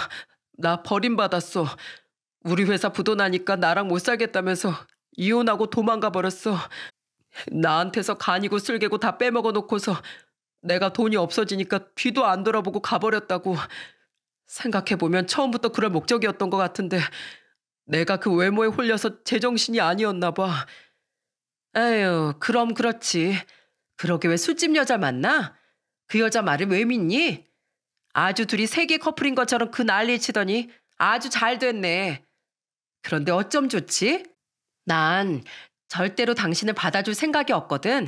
나 버림받았어. 우리 회사 부도나니까 나랑 못 살겠다면서 이혼하고 도망가 버렸어. 나한테서 간이고 쓸개고 다 빼먹어 놓고서 내가 돈이 없어지니까 뒤도 안 돌아보고 가버렸다고. 생각해보면 처음부터 그럴 목적이었던 것 같은데 내가 그 외모에 홀려서 제정신이 아니었나 봐. 에휴, 그럼 그렇지. 그러게 왜 술집 여자 만나? 그 여자 말을 왜 믿니? 아주 둘이 세계 커플인 것처럼 그 난리 치더니 아주 잘 됐네. 그런데 어쩜 좋지? 난 절대로 당신을 받아줄 생각이 없거든.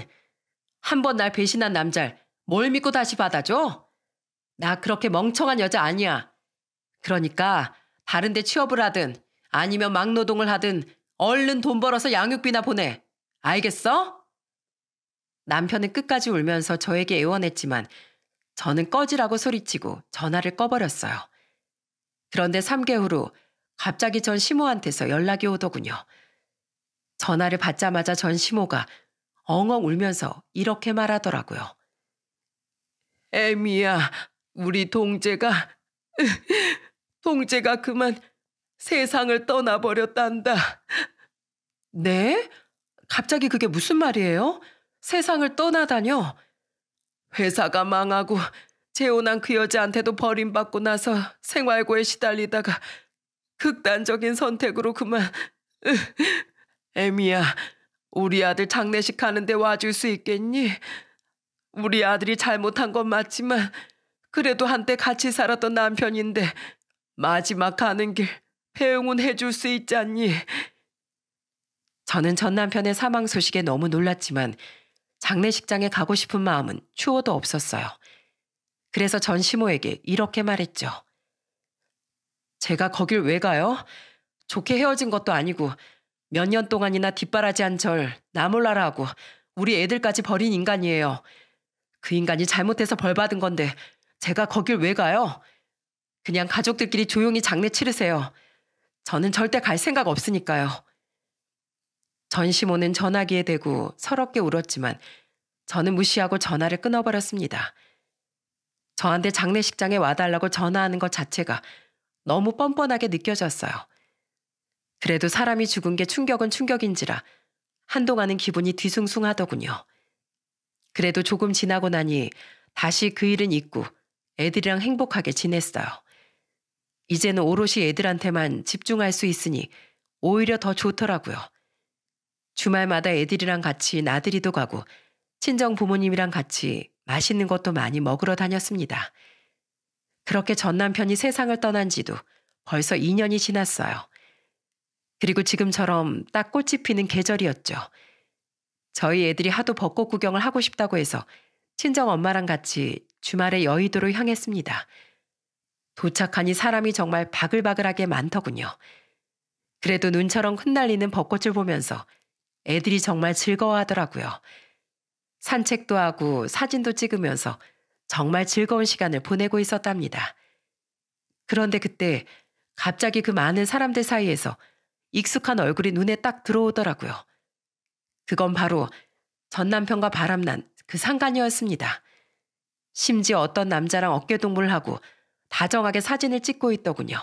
한 번 날 배신한 남잘 뭘 믿고 다시 받아줘? 나 그렇게 멍청한 여자 아니야. 그러니까 다른 데 취업을 하든 아니면 막노동을 하든 얼른 돈 벌어서 양육비나 보내. 알겠어? 남편은 끝까지 울면서 저에게 애원했지만 저는 꺼지라고 소리치고 전화를 꺼버렸어요. 그런데 3개월 후 갑자기 전 시모한테서 연락이 오더군요. 전화를 받자마자 전 시모가 엉엉 울면서 이렇게 말하더라고요. 에미야 우리 동재가 동재가 그만 세상을 떠나버렸단다. 네? 갑자기 그게 무슨 말이에요? 세상을 떠나다녀? 회사가 망하고 재혼한 그 여자한테도 버림받고 나서 생활고에 시달리다가 극단적인 선택으로 그만 에미야 우리 아들 장례식 가는데 와줄 수 있겠니? 우리 아들이 잘못한 건 맞지만 그래도 한때 같이 살았던 남편인데 마지막 가는 길 배웅은 해줄 수있지않니 저는 전 남편의 사망 소식에 너무 놀랐지만 장례식장에 가고 싶은 마음은 추호도 없었어요. 그래서 전 시모에게 이렇게 말했죠. 제가 거길 왜 가요? 좋게 헤어진 것도 아니고 몇 년 동안이나 뒷바라지한 절 나몰라라 하고 우리 애들까지 버린 인간이에요. 그 인간이 잘못해서 벌 받은 건데 제가 거길 왜 가요? 그냥 가족들끼리 조용히 장례 치르세요. 저는 절대 갈 생각 없으니까요. 전시모는 전화기에 대고 서럽게 울었지만 저는 무시하고 전화를 끊어버렸습니다. 저한테 장례식장에 와달라고 전화하는 것 자체가 너무 뻔뻔하게 느껴졌어요. 그래도 사람이 죽은 게 충격은 충격인지라 한동안은 기분이 뒤숭숭하더군요. 그래도 조금 지나고 나니 다시 그 일은 잊고 애들이랑 행복하게 지냈어요. 이제는 오롯이 애들한테만 집중할 수 있으니 오히려 더 좋더라고요. 주말마다 애들이랑 같이 나들이도 가고 친정 부모님이랑 같이 맛있는 것도 많이 먹으러 다녔습니다. 그렇게 전 남편이 세상을 떠난 지도 벌써 2년이 지났어요. 그리고 지금처럼 딱 꽃이 피는 계절이었죠. 저희 애들이 하도 벚꽃 구경을 하고 싶다고 해서 친정 엄마랑 같이 주말에 여의도로 향했습니다. 도착하니 사람이 정말 바글바글하게 많더군요. 그래도 눈처럼 흩날리는 벚꽃을 보면서 애들이 정말 즐거워하더라고요. 산책도 하고 사진도 찍으면서 정말 즐거운 시간을 보내고 있었답니다. 그런데 그때 갑자기 그 많은 사람들 사이에서 익숙한 얼굴이 눈에 딱 들어오더라고요. 그건 바로 전 남편과 바람난 그 상간이었습니다. 심지어 어떤 남자랑 어깨동무를 하고 다정하게 사진을 찍고 있더군요.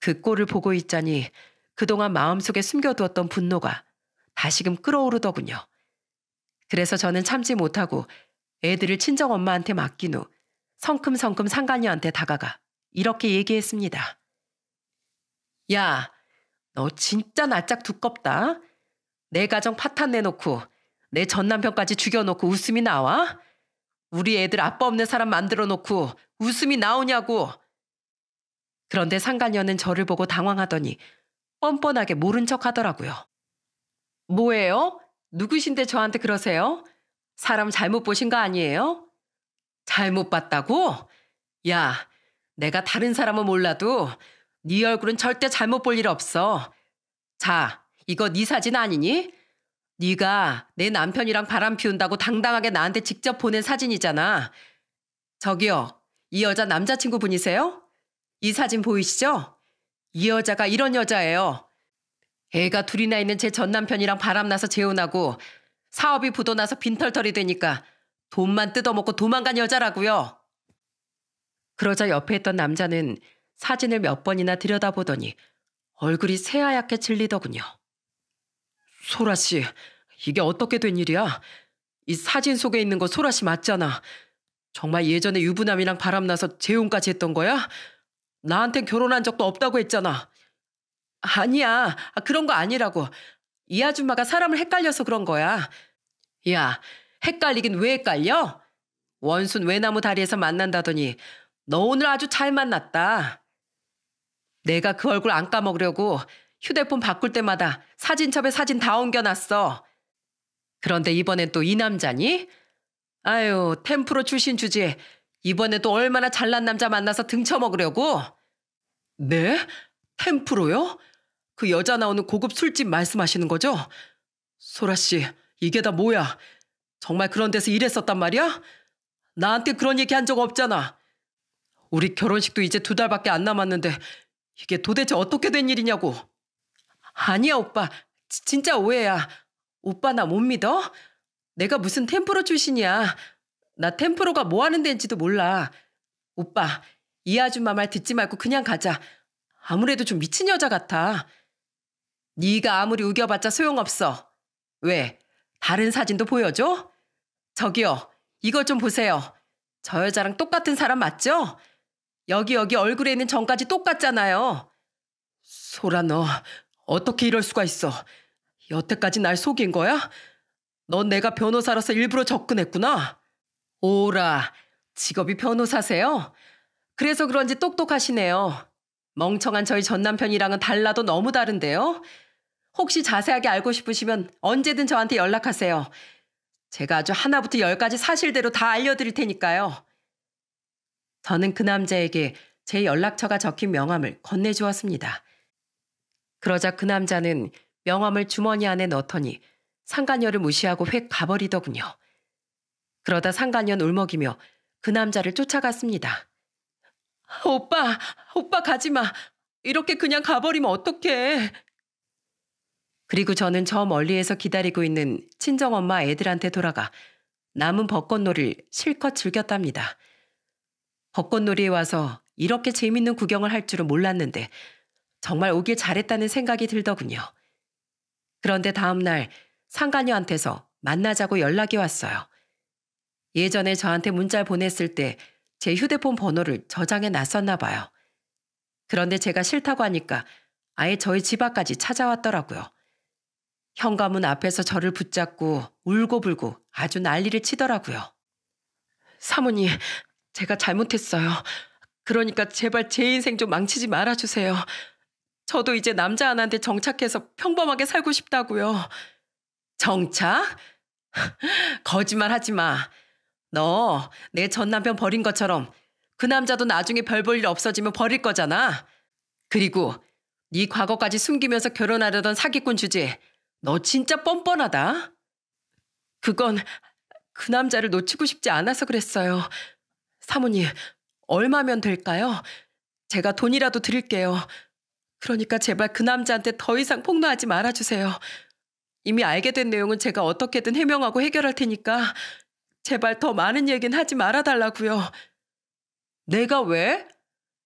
그 꼴을 보고 있자니 그동안 마음속에 숨겨두었던 분노가 다시금 끓어오르더군요. 그래서 저는 참지 못하고 애들을 친정엄마한테 맡긴 후 성큼성큼 상간이한테 다가가 이렇게 얘기했습니다. 야, 너 진짜 낯짝 두껍다. 내 가정 파탄 내놓고 내 전남편까지 죽여놓고 웃음이 나와? 우리 애들 아빠 없는 사람 만들어 놓고 웃음이 나오냐고. 그런데 상간녀는 저를 보고 당황하더니 뻔뻔하게 모른 척 하더라고요. 뭐예요? 누구신데 저한테 그러세요? 사람 잘못 보신 거 아니에요? 잘못 봤다고? 야, 내가 다른 사람은 몰라도 네 얼굴은 절대 잘못 볼 일 없어. 자, 이거 네 사진 아니니? 네가 내 남편이랑 바람 피운다고 당당하게 나한테 직접 보낸 사진이잖아. 저기요, 이 여자 남자친구 분이세요? 이 사진 보이시죠? 이 여자가 이런 여자예요. 애가 둘이나 있는 제 전남편이랑 바람나서 재혼하고 사업이 부도나서 빈털털이 되니까 돈만 뜯어먹고 도망간 여자라고요. 그러자 옆에 있던 남자는 사진을 몇 번이나 들여다보더니 얼굴이 새하얗게 질리더군요. 소라 씨, 이게 어떻게 된 일이야? 이 사진 속에 있는 거 소라 씨 맞잖아. 정말 예전에 유부남이랑 바람나서 재혼까지 했던 거야? 나한테 결혼한 적도 없다고 했잖아. 아니야. 아, 그런 거 아니라고. 이 아줌마가 사람을 헷갈려서 그런 거야. 야, 헷갈리긴 왜 헷갈려? 원순 외나무 다리에서 만난다더니 너 오늘 아주 잘 만났다. 내가 그 얼굴 안 까먹으려고 휴대폰 바꿀 때마다 사진첩에 사진 다 옮겨놨어. 그런데 이번엔 또 이 남자니? 아유, 템프로 출신 주지 이번에도 얼마나 잘난 남자 만나서 등쳐먹으려고? 네? 템프로요? 그 여자 나오는 고급 술집 말씀하시는 거죠? 소라씨, 이게 다 뭐야? 정말 그런 데서 일했었단 말이야? 나한테 그런 얘기 한 적 없잖아. 우리 결혼식도 이제 두 달밖에 안 남았는데 이게 도대체 어떻게 된 일이냐고. 아니야, 오빠. 지, 진짜 오해야. 오빠 나 못 믿어? 내가 무슨 템프로 출신이야. 나 템프로가 뭐 하는 데인지도 몰라. 오빠, 이 아줌마 말 듣지 말고 그냥 가자. 아무래도 좀 미친 여자 같아. 네가 아무리 우겨봤자 소용없어. 왜? 다른 사진도 보여줘? 저기요, 이거 좀 보세요. 저 여자랑 똑같은 사람 맞죠? 여기 여기 얼굴에 있는 점까지 똑같잖아요. 소라 너 어떻게 이럴 수가 있어? 여태까지 날 속인 거야? 넌 내가 변호사라서 일부러 접근했구나. 오라, 직업이 변호사세요? 그래서 그런지 똑똑하시네요. 멍청한 저희 전남편이랑은 달라도 너무 다른데요? 혹시 자세하게 알고 싶으시면 언제든 저한테 연락하세요. 제가 아주 하나부터 열까지 사실대로 다 알려드릴 테니까요. 저는 그 남자에게 제 연락처가 적힌 명함을 건네주었습니다. 그러자 그 남자는 명함을 주머니 안에 넣더니 상간녀를 무시하고 획 가버리더군요. 그러다 상간녀 울먹이며 그 남자를 쫓아갔습니다. 오빠, 오빠 가지마. 이렇게 그냥 가버리면 어떡해. 그리고 저는 저 멀리에서 기다리고 있는 친정엄마 애들한테 돌아가 남은 벚꽃놀이를 실컷 즐겼답니다. 벚꽃놀이에 와서 이렇게 재밌는 구경을 할 줄은 몰랐는데 정말 오길 잘했다는 생각이 들더군요. 그런데 다음날 상관녀한테서 만나자고 연락이 왔어요. 예전에 저한테 문자 를 보냈을 때 제 휴대폰 번호를 저장해 놨었나 봐요. 그런데 제가 싫다고 하니까 아예 저희 집 앞까지 찾아왔더라고요. 현관문 앞에서 저를 붙잡고 울고불고 아주 난리를 치더라고요. 사모님, 제가 잘못했어요. 그러니까 제발 제 인생 좀 망치지 말아주세요. 저도 이제 남자 하나한테 정착해서 평범하게 살고 싶다고요. 정차? 거짓말 하지 마. 너 내 전 남편 버린 것처럼 그 남자도 나중에 별 볼 일 없어지면 버릴 거잖아. 그리고 네 과거까지 숨기면서 결혼하려던 사기꾼 주제. 너 진짜 뻔뻔하다. 그건 그 남자를 놓치고 싶지 않아서 그랬어요. 사모님, 얼마면 될까요? 제가 돈이라도 드릴게요. 그러니까 제발 그 남자한테 더 이상 폭로하지 말아주세요. 이미 알게 된 내용은 제가 어떻게든 해명하고 해결할 테니까 제발 더 많은 얘기는 하지 말아달라고요. 내가 왜?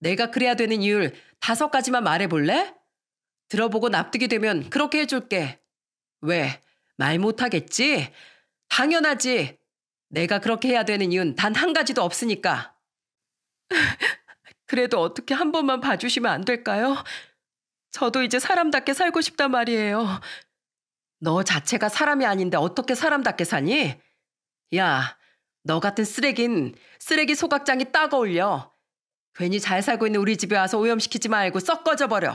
내가 그래야 되는 이유를 다섯 가지만 말해볼래? 들어보고 납득이 되면 그렇게 해줄게. 왜? 말 못하겠지? 당연하지. 내가 그렇게 해야 되는 이유는 단 한 가지도 없으니까. 그래도 어떻게 한 번만 봐주시면 안 될까요? 저도 이제 사람답게 살고 싶단 말이에요. 너 자체가 사람이 아닌데 어떻게 사람답게 사니? 야, 너 같은 쓰레긴 쓰레기 소각장이 딱 어울려. 괜히 잘 살고 있는 우리 집에 와서 오염시키지 말고 썩어져버려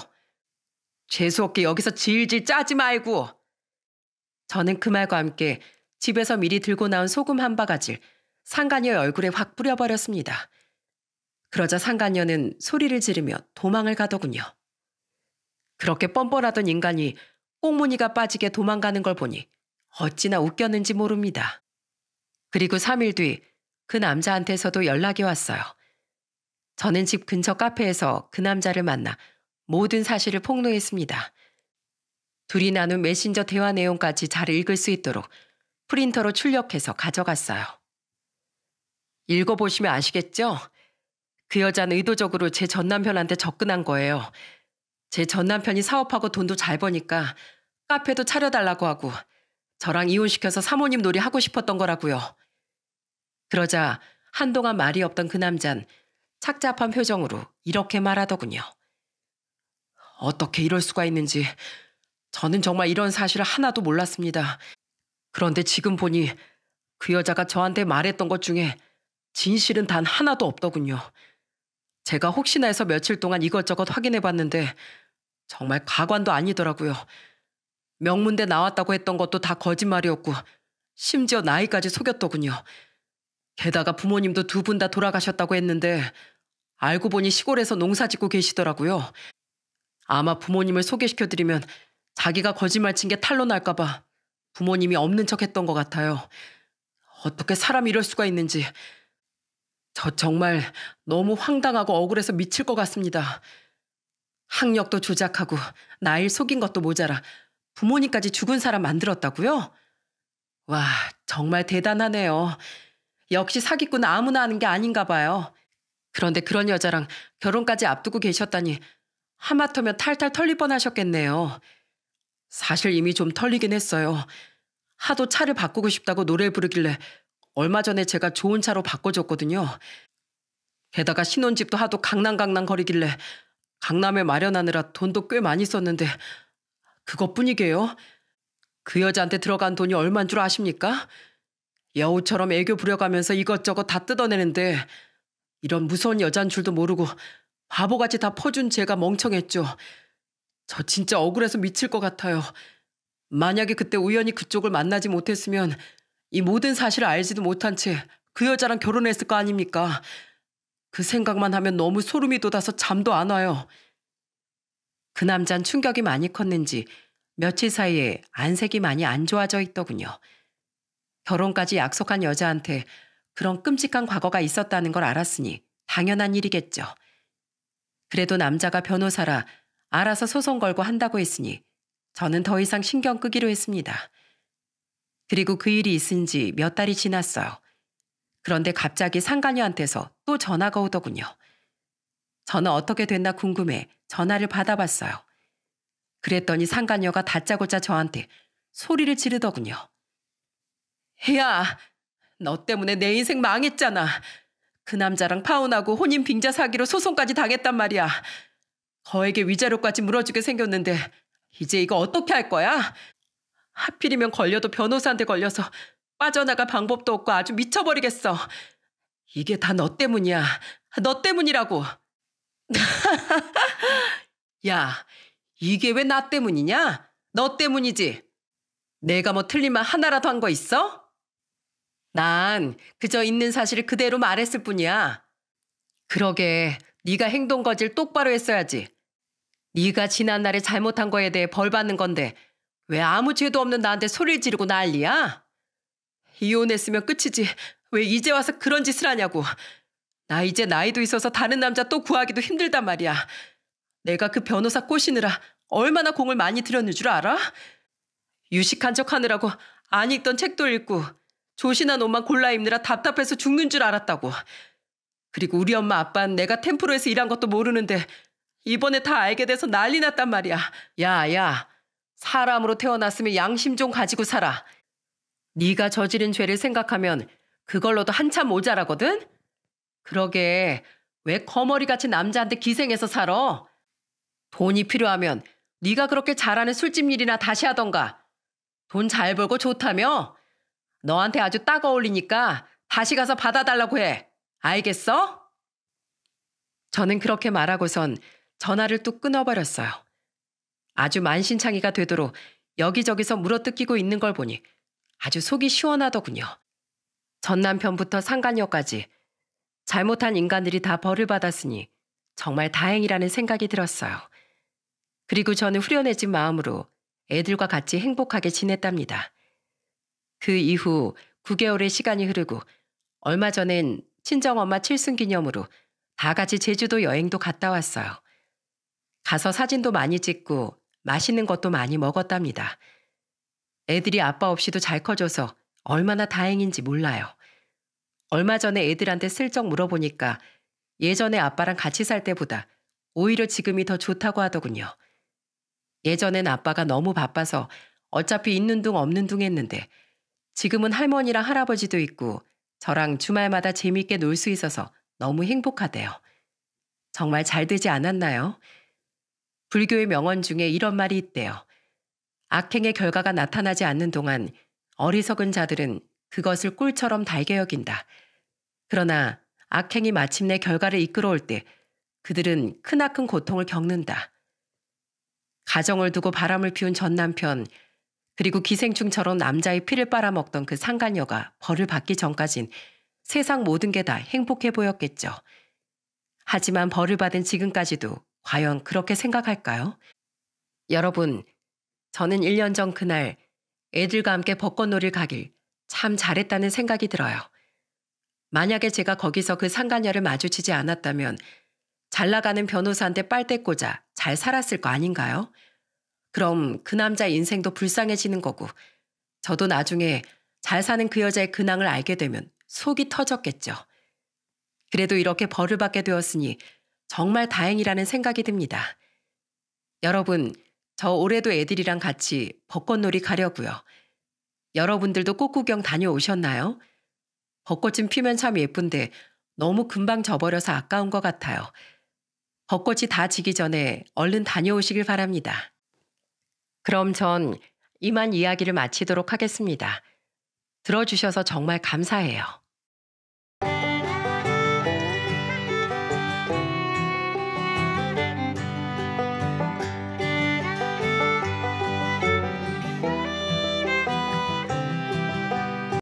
재수없게 여기서 질질 짜지 말고. 저는 그 말과 함께 집에서 미리 들고 나온 소금 한 바가지를 상간녀 얼굴에 확 뿌려버렸습니다. 그러자 상간녀는 소리를 지르며 도망을 가더군요. 그렇게 뻔뻔하던 인간이 꽁무니가 빠지게 도망가는 걸 보니 어찌나 웃겼는지 모릅니다. 그리고 3일 뒤 그 남자한테서도 연락이 왔어요. 저는 집 근처 카페에서 그 남자를 만나 모든 사실을 폭로했습니다. 둘이 나눈 메신저 대화 내용까지 잘 읽을 수 있도록 프린터로 출력해서 가져갔어요. 읽어보시면 아시겠죠? 그 여자는 의도적으로 제 전 남편한테 접근한 거예요. 제전 남편이 사업하고 돈도 잘 버니까 카페도 차려달라고 하고 저랑 이혼시켜서 사모님 놀이 하고 싶었던 거라고요. 그러자 한동안 말이 없던 그 남잔 착잡한 표정으로 이렇게 말하더군요. 어떻게 이럴 수가 있는지 저는 정말 이런 사실을 하나도 몰랐습니다. 그런데 지금 보니 그 여자가 저한테 말했던 것 중에 진실은 단 하나도 없더군요. 제가 혹시나 해서 며칠 동안 이것저것 확인해 봤는데 정말 가관도 아니더라고요. 명문대 나왔다고 했던 것도 다 거짓말이었고 심지어 나이까지 속였더군요. 게다가 부모님도 두 분 다 돌아가셨다고 했는데 알고 보니 시골에서 농사 짓고 계시더라고요. 아마 부모님을 소개시켜드리면 자기가 거짓말 친 게 탈로 날까봐 부모님이 없는 척 했던 것 같아요. 어떻게 사람이 이럴 수가 있는지. 저 정말 너무 황당하고 억울해서 미칠 것 같습니다. 학력도 조작하고 나일 속인 것도 모자라 부모님까지 죽은 사람 만들었다고요? 와, 정말 대단하네요. 역시 사기꾼 아무나 하는 게 아닌가 봐요. 그런데 그런 여자랑 결혼까지 앞두고 계셨다니 하마터면 탈탈 털릴 뻔하셨겠네요. 사실 이미 좀 털리긴 했어요. 하도 차를 바꾸고 싶다고 노래 부르길래 얼마 전에 제가 좋은 차로 바꿔줬거든요. 게다가 신혼집도 하도 강낭강낭 거리길래 강남에 마련하느라 돈도 꽤 많이 썼는데 그것뿐이게요. 그 여자한테 들어간 돈이 얼만 줄 아십니까? 여우처럼 애교 부려가면서 이것저것 다 뜯어내는데 이런 무서운 여잔 줄도 모르고 바보같이 다 퍼준 제가 멍청했죠. 저 진짜 억울해서 미칠 것 같아요. 만약에 그때 우연히 그쪽을 만나지 못했으면 이 모든 사실을 알지도 못한 채 그 여자랑 결혼했을 거 아닙니까? 그 생각만 하면 너무 소름이 돋아서 잠도 안 와요. 그 남잔 충격이 많이 컸는지 며칠 사이에 안색이 많이 안 좋아져 있더군요. 결혼까지 약속한 여자한테 그런 끔찍한 과거가 있었다는 걸 알았으니 당연한 일이겠죠. 그래도 남자가 변호사라 알아서 소송 걸고 한다고 했으니 저는 더 이상 신경 끄기로 했습니다. 그리고 그 일이 있은 지 몇 달이 지났어요. 그런데 갑자기 상간녀한테서또 전화가 오더군요. 저는 어떻게 됐나 궁금해 전화를 받아봤어요. 그랬더니 상간녀가 다짜고짜 저한테 소리를 지르더군요. 야, 너 때문에 내 인생 망했잖아. 그 남자랑 파혼하고 혼인 빙자 사기로 소송까지 당했단 말이야. 거액의 위자료까지 물어주게 생겼는데 이제 이거 어떻게 할 거야? 하필이면 걸려도 변호사한테 걸려서 빠져나갈 방법도 없고 아주 미쳐버리겠어. 이게 다 너 때문이야. 너 때문이라고. 야, 이게 왜 나 때문이냐? 너 때문이지. 내가 뭐 틀린 말 하나라도 한 거 있어? 난 그저 있는 사실을 그대로 말했을 뿐이야. 그러게 네가 행동 거질 똑바로 했어야지. 네가 지난 날에 잘못한 거에 대해 벌 받는 건데 왜 아무 죄도 없는 나한테 소리를 지르고 난리야? 이혼했으면 끝이지. 왜 이제 와서 그런 짓을 하냐고. 나 이제 나이도 있어서 다른 남자 또 구하기도 힘들단 말이야. 내가 그 변호사 꼬시느라 얼마나 공을 많이 들였는 줄 알아? 유식한 척 하느라고 안 읽던 책도 읽고 조신한 옷만 골라 입느라 답답해서 죽는 줄 알았다고. 그리고 우리 엄마 아빠는 내가 템프로에서 일한 것도 모르는데 이번에 다 알게 돼서 난리 났단 말이야. 야, 야. 사람으로 태어났으면 양심 좀 가지고 살아. 네가 저지른 죄를 생각하면 그걸로도 한참 모자라거든? 그러게 왜 거머리같이 남자한테 기생해서 살아? 돈이 필요하면 네가 그렇게 잘하는 술집 일이나 다시 하던가. 돈 잘 벌고 좋다며? 너한테 아주 딱 어울리니까 다시 가서 받아달라고 해. 알겠어? 저는 그렇게 말하고선 전화를 뚝 끊어버렸어요. 아주 만신창이가 되도록 여기저기서 물어뜯기고 있는 걸 보니 아주 속이 시원하더군요. 전 남편부터 상간녀까지 잘못한 인간들이 다 벌을 받았으니 정말 다행이라는 생각이 들었어요. 그리고 저는 후련해진 마음으로 애들과 같이 행복하게 지냈답니다. 그 이후 9개월의 시간이 흐르고 얼마 전엔 친정엄마 칠순 기념으로 다 같이 제주도 여행도 갔다 왔어요. 가서 사진도 많이 찍고 맛있는 것도 많이 먹었답니다. 애들이 아빠 없이도 잘 커져서 얼마나 다행인지 몰라요. 얼마 전에 애들한테 슬쩍 물어보니까 예전에 아빠랑 같이 살 때보다 오히려 지금이 더 좋다고 하더군요. 예전엔 아빠가 너무 바빠서 어차피 있는 둥 없는 둥 했는데 지금은 할머니랑 할아버지도 있고 저랑 주말마다 재밌게 놀 수 있어서 너무 행복하대요. 정말 잘 되지 않았나요? 불교의 명언 중에 이런 말이 있대요. 악행의 결과가 나타나지 않는 동안 어리석은 자들은 그것을 꿀처럼 달게 여긴다. 그러나 악행이 마침내 결과를 이끌어올 때 그들은 크나큰 고통을 겪는다. 가정을 두고 바람을 피운 전 남편, 그리고 기생충처럼 남자의 피를 빨아먹던 그 상간녀가 벌을 받기 전까진 세상 모든 게 다 행복해 보였겠죠. 하지만 벌을 받은 지금까지도 과연 그렇게 생각할까요? 여러분, 저는 1년 전 그날 애들과 함께 벚꽃놀이를 가길 참 잘했다는 생각이 들어요. 만약에 제가 거기서 그상가녀를 마주치지 않았다면 잘 나가는 변호사한테 빨대 꽂아 잘 살았을 거 아닌가요? 그럼 그 남자 인생도 불쌍해지는 거고 저도 나중에 잘 사는 그 여자의 근황을 알게 되면 속이 터졌겠죠. 그래도 이렇게 벌을 받게 되었으니 정말 다행이라는 생각이 듭니다. 여러분, 저 올해도 애들이랑 같이 벚꽃놀이 가려고요. 여러분들도 꽃구경 다녀오셨나요? 벚꽃은 피면 참 예쁜데 너무 금방 져버려서 아까운 것 같아요. 벚꽃이 다 지기 전에 얼른 다녀오시길 바랍니다. 그럼 전 이만 이야기를 마치도록 하겠습니다. 들어주셔서 정말 감사해요.